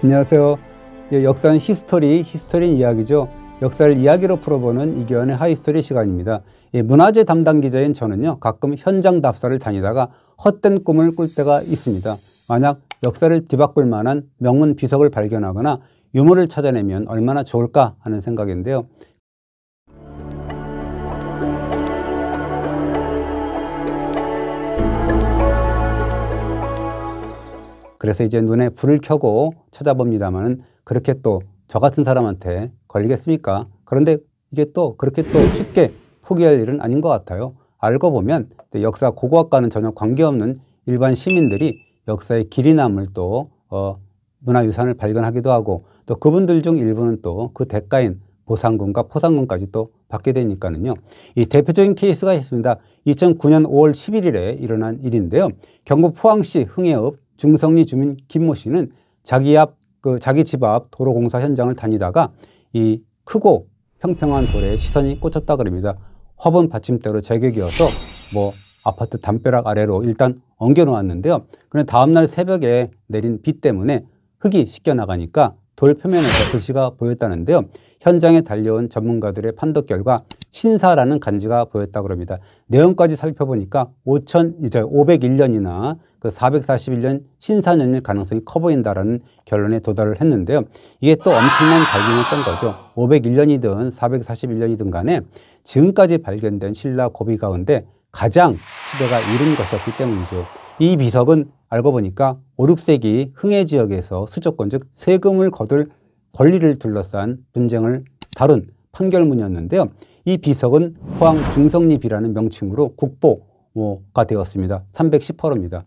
안녕하세요. 예, 역사는 히스토리, 히스토리 이야기죠. 역사를 이야기로 풀어보는 이기현의 하이스토리 시간입니다. 예, 문화재 담당 기자인 저는요, 가끔 현장 답사를 다니다가 헛된 꿈을 꿀 때가 있습니다. 만약 역사를 뒤바꿀 만한 명문 비석을 발견하거나 유물을 찾아내면 얼마나 좋을까 하는 생각인데요. 그래서 이제 눈에 불을 켜고 찾아봅니다만은 그렇게 또 저 같은 사람한테 걸리겠습니까? 그런데 이게 또 그렇게 또 쉽게 포기할 일은 아닌 것 같아요. 알고 보면 역사 고고학과는 전혀 관계없는 일반 시민들이 역사의 길이 남을 또 어, 문화유산을 발견하기도 하고 또 그분들 중 일부는 또 그 대가인 보상금과 포상금까지 또 받게 되니까는요. 이 대표적인 케이스가 있습니다. 2009년 5월 11일에 일어난 일인데요. 경북 포항시 흥해읍 중성리 주민 김모 씨는 자기 앞, 그 자기 집 앞 도로공사 현장을 다니다가 이 크고 평평한 돌에 시선이 꽂혔다 그럽니다. 허번 받침대로 제격이어서 뭐 아파트 담벼락 아래로 일단 엉겨놓았는데요. 그런데 다음날 새벽에 내린 비 때문에 흙이 씻겨 나가니까 돌 표면에서 글씨가 보였다는데요. 현장에 달려온 전문가들의 판독 결과 신사라는 간지가 보였다고 합니다. 내용까지 살펴보니까 5천 이제 501년이나 그 441년 신사년일 가능성이 커 보인다라는 결론에 도달을 했는데요. 이게 또 엄청난 발견이었던 거죠. 501년이든 441년이든 간에 지금까지 발견된 신라 고비 가운데 가장 시대가 이른 것이었기 때문이죠. 이 비석은 알고 보니까 5, 6세기 흥해 지역에서 수조권 즉 세금을 거둘 권리를 둘러싼 분쟁을 다룬 판결문이었는데요. 이 비석은 포항 중성립이라는 명칭으로 국보가 되었습니다. 3 1 0호입니다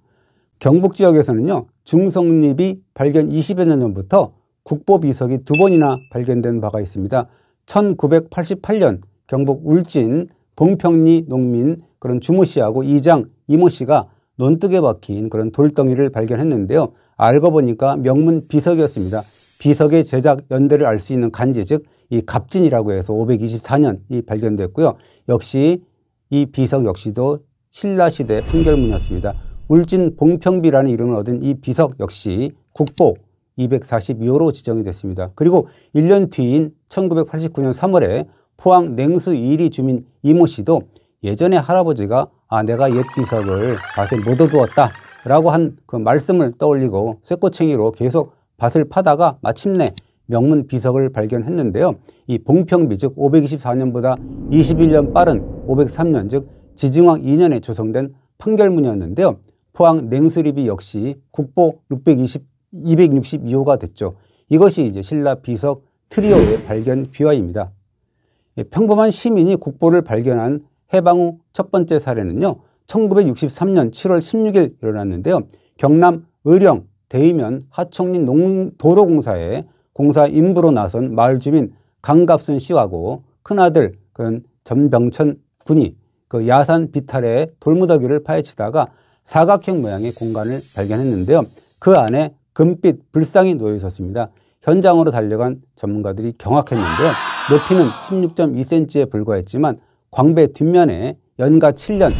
경북 지역에서는요. 중성립이 발견 20여 년 전부터 국보 비석이 두 번이나 발견된 바가 있습니다. 1988년 경북 울진 봉평리 농민 그런 주모 씨하고 이장 이모 씨가 논뜨게 박힌 그런 돌덩이를 발견했는데요. 알고 보니까 명문 비석이었습니다. 비석의 제작 연대를 알 수 있는 간지 즉이 갑진이라고 해서 524년 이 발견됐고요. 역시 이 비석 역시도 신라 시대 판결문이었습니다. 울진 봉평비라는 이름을 얻은 이 비석 역시 국보 242호로 지정이 됐습니다. 그리고 1년 뒤인 1989년 3월에 포항 냉수 1위 주민 이모 씨도 예전에 할아버지가 아 내가 옛 비석을 밭에 묻어두었다 라고 한 그 말씀을 떠올리고 쇠꼬챙이로 계속 밭을 파다가 마침내 명문 비석을 발견했는데요. 이 봉평비 즉 524년보다 21년 빠른 503년 즉 지증왕 2년에 조성된 판결문이었는데요. 포항 냉수리비 역시 국보 620, 262호가 됐죠. 이것이 이제 신라 비석 트리오의 발견 비화입니다. 예, 평범한 시민이 국보를 발견한 해방 후 첫 번째 사례는요. 1963년 7월 16일 일어났는데요. 경남 의령 대의면 하청린 도로공사에 공사 임부로 나선 마을 주민 강갑순 씨하고 큰아들 그 전병천 군이 그 야산 비탈에 돌무더기를 파헤치다가 사각형 모양의 공간을 발견했는데요. 그 안에 금빛 불상이 놓여 있었습니다. 현장으로 달려간 전문가들이 경악했는데요. 높이는 16.2cm에 불과했지만 광배 뒷면에 연가 7년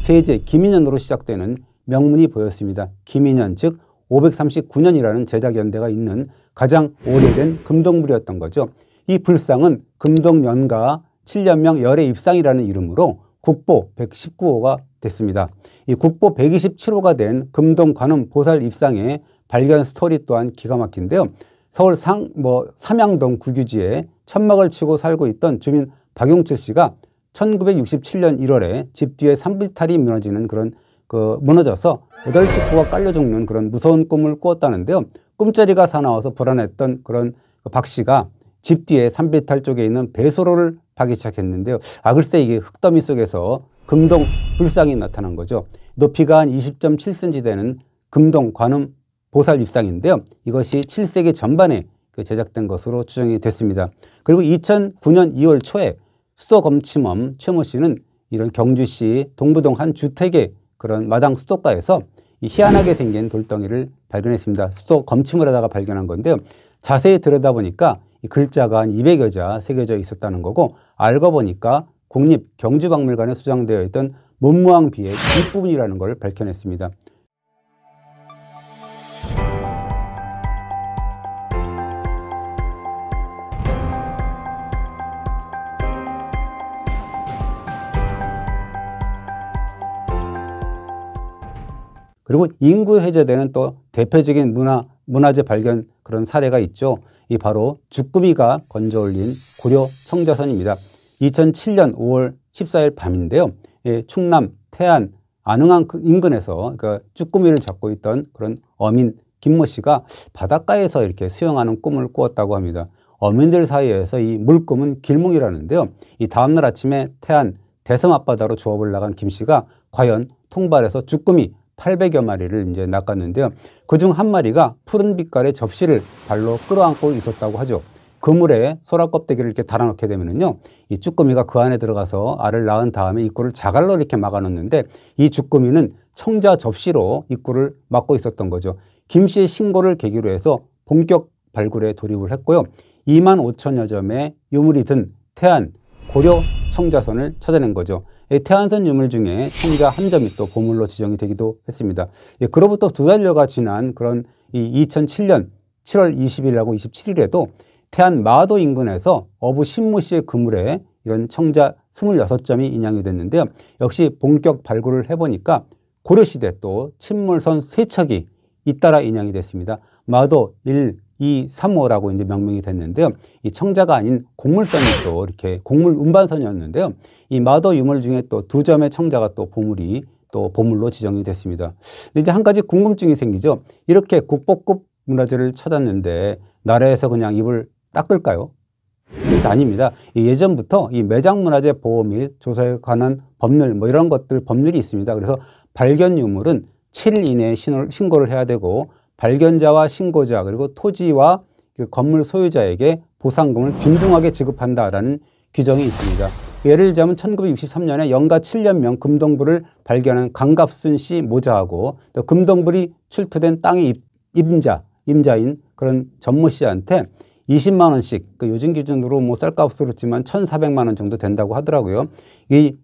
세제 김인년으로 시작되는 명문이 보였습니다. 김인년 즉 539년이라는 제작 연대가 있는 가장 오래된 금동물이었던 거죠. 이 불상은 금동연가 7년명 열의 입상이라는 이름으로 국보 119호가 됐습니다. 이 국보 127호가 된 금동 관음 보살 입상의 발견 스토리 또한 기가 막힌데요. 서울 상, 뭐, 삼양동 구규지에 천막을 치고 살고 있던 주민 박용철 씨가 1967년 1월에 집 뒤에 산비탈이 무너지는 그런 그 무너져서 8식구가 깔려 죽는 그런 무서운 꿈을 꾸었다는데요. 꿈자리가 사나워서 불안했던 그런 박 씨가 집 뒤에 산비탈 쪽에 있는 배소로를 파기 시작했는데요. 아 글쎄 이게 흙더미 속에서 금동 불상이 나타난 거죠. 높이가 한 20.7cm 되는 금동 관음 보살 입상인데요. 이것이 7세기 전반에 그 제작된 것으로 추정이 됐습니다. 그리고 2009년 2월 초에 수도검침원 최모 씨는 이런 경주시 동부동 한 주택의 그런 마당 수도가에서 이 희한하게 생긴 돌덩이를 발견했습니다. 수도 검침을 하다가 발견한 건데요. 자세히 들여다보니까 이 글자가 한 200여 자 새겨져 있었다는 거고 알고 보니까 국립 경주박물관에 수장되어 있던 문무왕비의 뒷부분이라는 걸 밝혀냈습니다. 그리고 인구 해제되는 또 대표적인 문화, 문화재 발견 그런 사례가 있죠. 이 바로 주꾸미가 건져 올린 고려 청자선입니다. 2007년 5월 14일 밤인데요. 예, 충남 태안 안흥항 그 인근에서 그주꾸미를 그러니까 잡고 있던 그런 어민 김모 씨가 바닷가에서 이렇게 수영하는 꿈을 꾸었다고 합니다. 어민들 사이에서 이 물꿈은 길몽이라는데요. 이 다음날 아침에 태안 대섬 앞바다로 조업을 나간 김 씨가 과연 통발에서 주꾸미 800여 마리를 이제 낚았는데요. 그 중 한 마리가 푸른 빛깔의 접시를 발로 끌어안고 있었다고 하죠. 그물에 소라 껍데기를 이렇게 달아놓게 되면은요, 이 쭈꾸미가 그 안에 들어가서 알을 낳은 다음에 입구를 자갈로 이렇게 막아놓는데 이 쭈꾸미는 청자 접시로 입구를 막고 있었던 거죠. 김 씨의 신고를 계기로 해서 본격 발굴에 돌입을 했고요. 2만 5천여 점의 유물이 든 태안 고려 청자선을 찾아낸 거죠. 예, 태안선 유물 중에 친이가 한 점이 또 보물로 지정이 되기도 했습니다. 예, 그로부터 두 달여가 지난 그런 이 2007년 7월 20일하고 27일에도 태안 마도 인근에서 어부 신무 씨의 그물에 이런 청자 26점이 인양이 됐는데요. 역시 본격 발굴을 해보니까 고려시대 또 침몰선 세척이 잇따라 인양이 됐습니다. 마도 1, 이 3호라고 이제 명명이 됐는데요. 이 청자가 아닌 곡물선이 또 이렇게 곡물 운반선이었는데요. 이 마더 유물 중에 또 두 점의 청자가 또 보물이 또 보물로 지정이 됐습니다. 근데 이제 한 가지 궁금증이 생기죠. 이렇게 국보급 문화재를 찾았는데 나라에서 그냥 입을 닦을까요? 아닙니다. 예전부터 이 매장 문화재 보호 및 조사에 관한 법률 뭐 이런 것들 법률이 있습니다. 그래서 발견 유물은 7일 이내에 신고를 해야 되고 발견자와 신고자 그리고 토지와 그 건물 소유자에게 보상금을 균등하게 지급한다라는 규정이 있습니다. 예를 들자면 1963년에 연가 7년명 금동부를 발견한 강갑순 씨 모자하고 또 금동부리 출토된 땅의 임자, 임자인 그런 전무 씨한테 20만 원씩 그 요즘 기준으로 뭐 쌀값으로 치면 1,400만 원 정도 된다고 하더라고요. 이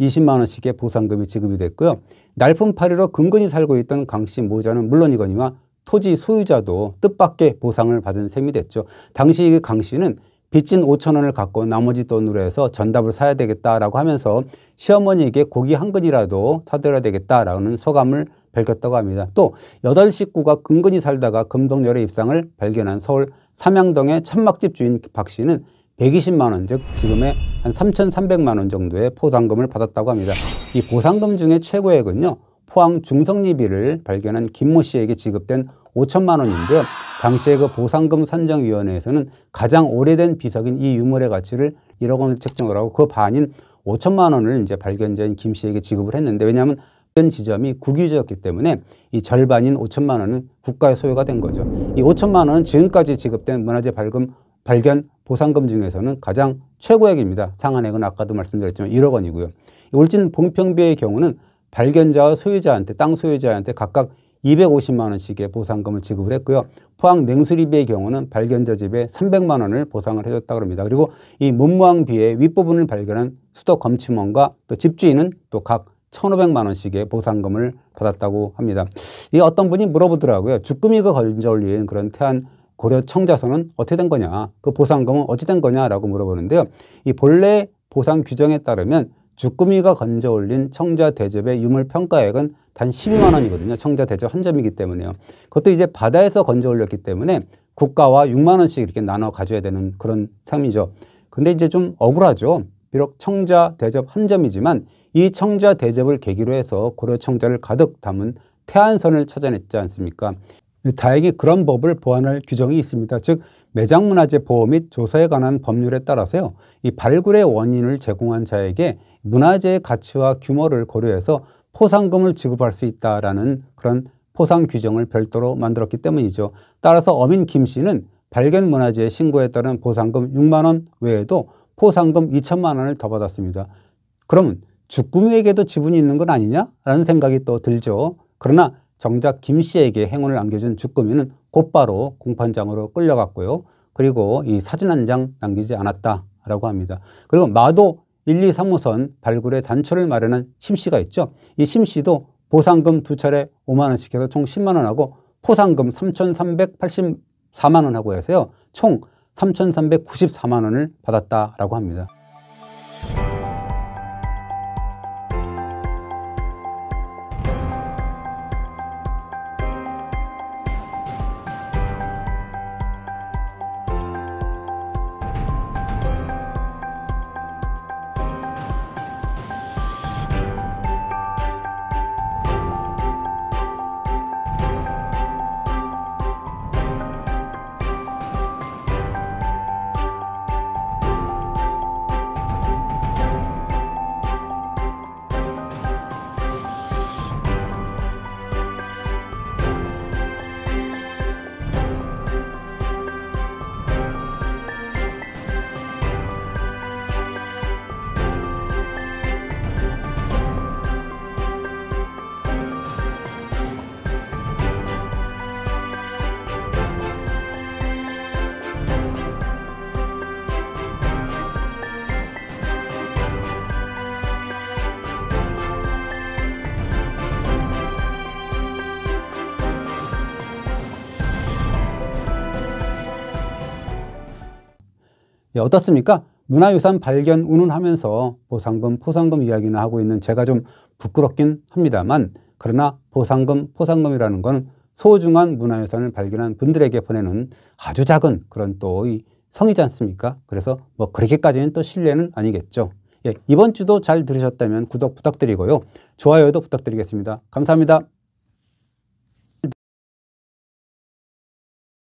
20만 원씩의 보상금이 지급이 됐고요. 날품팔이로 근근히 살고 있던 강 씨 모자는 물론이거니와 토지 소유자도 뜻밖의 보상을 받은 셈이 됐죠. 당시 그 강 씨는 빚진 5천 원을 갖고 나머지 돈으로 해서 전답을 사야 되겠다라고 하면서 시어머니에게 고기 한 근이라도 사드려야 되겠다라는 소감을 밝혔다고 합니다. 또 여덟 식구가 근근히 살다가 금동열의 입상을 발견한 서울 삼양동의 천막집 주인 박 씨는 120만 원, 즉 지금의 한 3,300만 원 정도의 포상금을 받았다고 합니다. 이 보상금 중에 최고액은요. 포항 중성리비를 발견한 김모 씨에게 지급된 5천만 원인데요. 당시에 그 보상금 산정위원회에서는 가장 오래된 비석인 이 유물의 가치를 1억 원을 책정을 하고 그 반인 5천만 원을 이제 발견자인 김 씨에게 지급을 했는데 왜냐하면 발견 지점이 국유지였기 때문에 이 절반인 5천만 원은 국가의 소유가 된 거죠. 이 5천만 원은 지금까지 지급된 문화재 발금, 발견 보상금 중에서는 가장 최고액입니다. 상한액은 아까도 말씀드렸지만 1억 원이고요. 올진 봉평비의 경우는 발견자와 소유자한테 땅 소유자한테 각각 250만 원씩의 보상금을 지급을 했고요. 포항 냉수리비의 경우는 발견자 집에 300만 원을 보상을 해줬다고 합니다. 그리고 이문무왕비의 윗부분을 발견한 수도 검침원과 또 집주인은 또 각 1,500만 원씩의 보상금을 받았다고 합니다. 이 어떤 분이 물어보더라고요. 주꾸미가 걸려올린 그런 태안 고려 청자선은 어떻게 된 거냐, 그 보상금은 어찌 된 거냐라고 물어보는데요. 이 본래 보상 규정에 따르면 주꾸미가 건져 올린 청자 대접의 유물 평가액은 단 12만 원이거든요. 청자 대접 한 점이기 때문에요. 그것도 이제 바다에서 건져 올렸기 때문에 국가와 6만 원씩 이렇게 나눠 가져야 되는 그런 상황이죠. 근데 이제 좀 억울하죠. 비록 청자 대접 한 점이지만 이 청자 대접을 계기로 해서 고려 청자를 가득 담은 태안선을 찾아냈지 않습니까? 다행히 그런 법을 보완할 규정이 있습니다. 즉 매장문화재 보호 및 조사에 관한 법률에 따라서요. 이 발굴의 원인을 제공한 자에게 문화재의 가치와 규모를 고려해서 포상금을 지급할 수 있다라는 그런 포상 규정을 별도로 만들었기 때문이죠. 따라서 어민 김 씨는 발견 문화재 신고에 따른 보상금 6만 원 외에도 포상금 2천만 원을 더 받았습니다. 그러면 주꾸미에게도 지분이 있는 건 아니냐라는 생각이 또 들죠. 그러나 정작 김 씨에게 행운을 안겨준 주꾸미는 곧바로 공판장으로 끌려갔고요. 그리고 이 사진 한 장 남기지 않았다라고 합니다. 그리고 마도 1, 2, 3호선 발굴에 단초를 마련한 심씨가 있죠. 이 심씨도 보상금 두 차례 5만 원씩 해서 총 10만 원하고 포상금 3,384만 원하고 해서요. 총 3,394만 원을 받았다라고 합니다. 예, 어떻습니까? 문화유산 발견 운운하면서 보상금, 포상금 이야기나 하고 있는 제가 좀 부끄럽긴 합니다만 그러나 보상금, 포상금이라는 건 소중한 문화유산을 발견한 분들에게 보내는 아주 작은 그런 또이 성이지 않습니까? 그래서 뭐 그렇게까지는 또 신뢰는 아니겠죠. 예, 이번 주도 잘 들으셨다면 구독 부탁드리고요. 좋아요도 부탁드리겠습니다. 감사합니다.